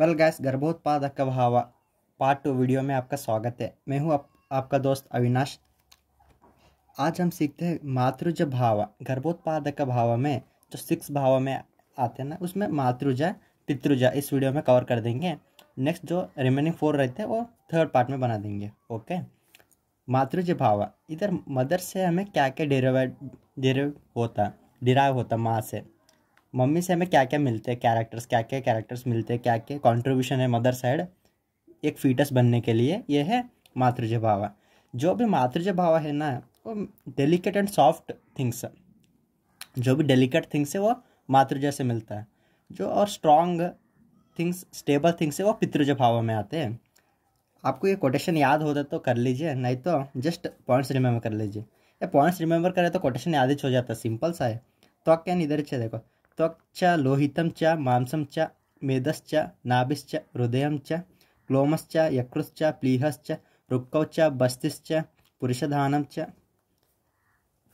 well gas गर्भोत्पादक का भावा part two video में आपका स्वागत है मैं हूँ आप, आपका दोस्त अविनाश आज हम सीखते हैं मातृज भावा गर्भोत्पादक का भावा में जो सिक्स भाव में आते हैं ना उसमें मातृज पितृज इस वीडियो में कवर कर देंगे नेक्स्ट जो रिमेनिंग फोर रहते हैं वो थर्ड पार्ट में बना देंगे ओके मातृज भावा इधर मदर से हमें क्या क्या डेरेव डेरेव होता डिराइव होता माँ से मम्मी से हमें क्या क्या मिलते हैं कैरेक्टर्स क्या क्या कैरेक्टर्स मिलते हैं क्या क्या कॉन्ट्रीब्यूशन है मदर साइड एक फीटस बनने के लिए यह है मातृज भावा जो भी मातृज भावा है ना वो डेलिकेट एंड सॉफ्ट थिंग्स जो भी डेलिकेट थिंग्स है वो मातृज से मिलता है जो और स्ट्रॉन्ग थिंग्स स्टेबल थिंग्स है वो पितृज भावा में आते हैं आपको ये कोटेशन याद होता तो, तो कर लीजिए नहीं तो जस्ट पॉइंट्स रिमेंबर कर लीजिए या पॉइंट्स रिमेंबर करें तो कोटेशन याद ही हो जाता है सिंपल सा है तो क्या इधर अच्छे देखो त्वक्च लोहितं च मांसं च मेदश्च नाभिश्च हृदयं च क्लोमश्च यकृश्च प्लीहश्च रुक्कौ च बस्तिश्च पुरुषधानं च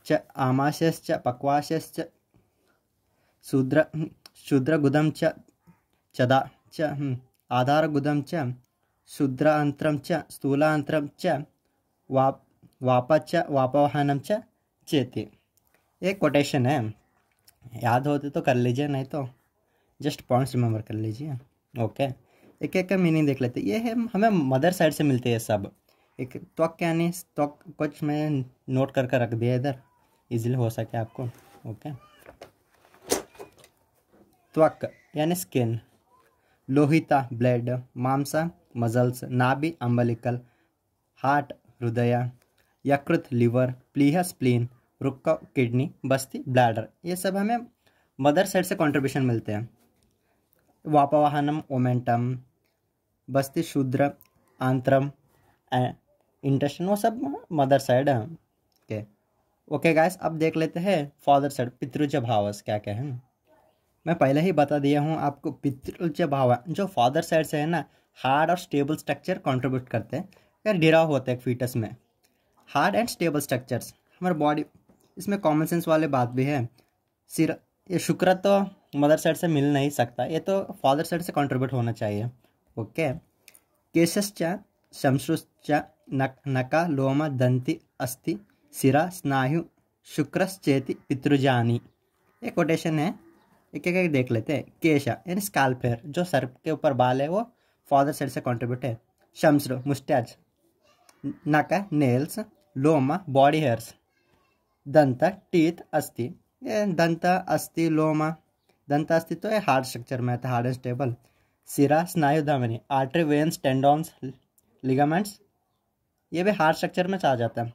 च आमाशयश्च पक्वाशयश्च शूद्र शूद्रगुदं च चदा च आधारगुदं च शूद्रान्तरं च स्थूलान्तरं च वाप वापच वापवाहनम च चेति ये कोटेशन है याद होते तो, तो कर लीजिए नहीं तो जस्ट पॉइंट्स रिमेंबर कर लीजिए ओके एक एक का मीनिंग देख लेते ये है हमें मदर साइड से मिलते हैं सब एक त्वक यानी त्वक कुछ मैं नोट कर कर रख दिया इधर इजीली हो सके आपको ओके त्वक यानी स्किन लोहिता ब्लड मांसा मजल्स नाभि अम्बलिकल हार्ट हृदय यकृत लिवर प्लीह स्प्लीन रुक का किडनी बस्ती ब्लैडर ये सब हमें मदर साइड से कंट्रीब्यूशन मिलते हैं वापावाहनम ओमेंटम बस्ती शूद्र आंतरम इंटेस्टन वो सब मदर साइड है ओके ओके गाइस अब देख लेते हैं फादर साइड पितृज भावस क्या क्या है मैं पहले ही बता दिया हूँ आपको पितृज भाव जो फादर साइड से है ना हार्ड और स्टेबल स्ट्रक्चर कंट्रीब्यूट करते हैं या डिराव होते हैं फीटस में हार्ड एंड स्टेबल स्ट्रक्चर्स हमारे बॉडी इसमें कॉमन सेंस वाली बात भी है सिर ये शुक्र तो मदर साइड से मिल नहीं सकता ये तो फादर साइड से कंट्रीब्यूट होना चाहिए ओके केशस्चा शमशुश्च नक नका लोम दंति अस्थि सिरा स्नायु शुक्रश्चेति पितृजानी ये कोटेशन है एक एक, एक देख लेते हैं केश यानी स्काल्प हेयर जो सर के ऊपर बाल है वो फादर साइड से कॉन्ट्रीब्यूट है शमश्र मुस्टैच नका नेल्स लोमा बॉडी हेयर्स दंत टीथ अस्थि दंत अस्थि लोमा दंत अस्थि तो हार्ड स्ट्रक्चर में आता है तो हार्ड स्टेबल सिरा स्नायुधामी धमनी आर्टरी वेन्स टेंडोन्स लिगामेंट्स ये भी हार्ड स्ट्रक्चर में चाह जाता है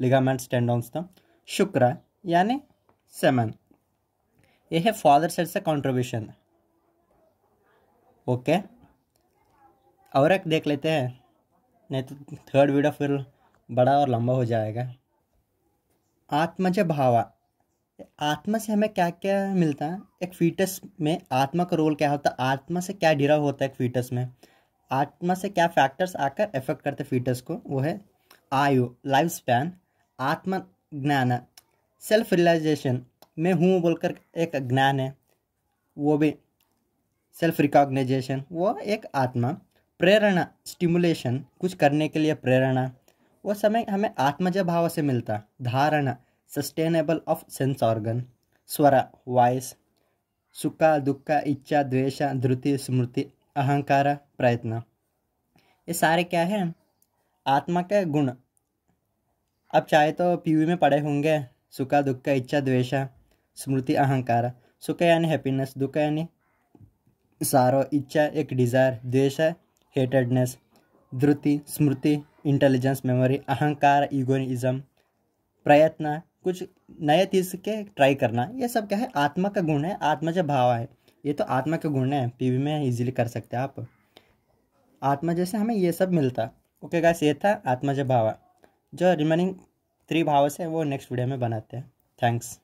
लिगामेंट्स टेंडोन्स तो शुक्र यानी सेमन ये है फादर साइड से कॉन्ट्रीब्यूशन ओके और एक देख लेते हैं नहीं तो थर्ड वीडियो फिर बड़ा और लंबा हो जाएगा आत्मज भावा आत्मा से हमें क्या क्या मिलता है एक फीटस में आत्मा का रोल क्या होता है आत्मा से क्या डिराव होता है एक फीटस में आत्मा से क्या फैक्टर्स आकर इफेक्ट करते फीटस को वो है आयु लाइफ स्पैन ज्ञान सेल्फ रियलाइजेशन मैं हूँ बोलकर एक ज्ञान है वो भी सेल्फ रिकॉग्नाइजेशन वो एक आत्मा प्रेरणा स्टिमुलेशन कुछ करने के लिए प्रेरणा वो समय हमें आत्मज भाव से मिलता धारणा सस्टेनेबल ऑफ सेंस ऑर्गन स्वरा वॉइस सुख दुख इच्छा द्वेष ध्रुति स्मृति अहंकार प्रयत्न ये सारे क्या है आत्मा के गुण अब चाहे तो पीवी में पढ़े होंगे सुख दुख इच्छा द्वेष स्मृति अहंकार सुख यानी हैप्पीनेस दुख यानी सारो इच्छा एक डिज़ायर द्वेष हेटेडनेस ध्रुति स्मृति इंटेलिजेंस मेमोरी अहंकार ईगोइज्म प्रयत्न कुछ नए चीज़ के ट्राई करना ये सब क्या है आत्मा का गुण है आत्मा जो भाव है ये तो आत्मा के गुण है पीवी में इजीली कर सकते हैं आप आत्मा जैसे हमें ये सब मिलता ओके गाइस ये था आत्मा जो भावा जो रिमेनिंग थ्री भाव से वो नेक्स्ट वीडियो में बनाते हैं थैंक्स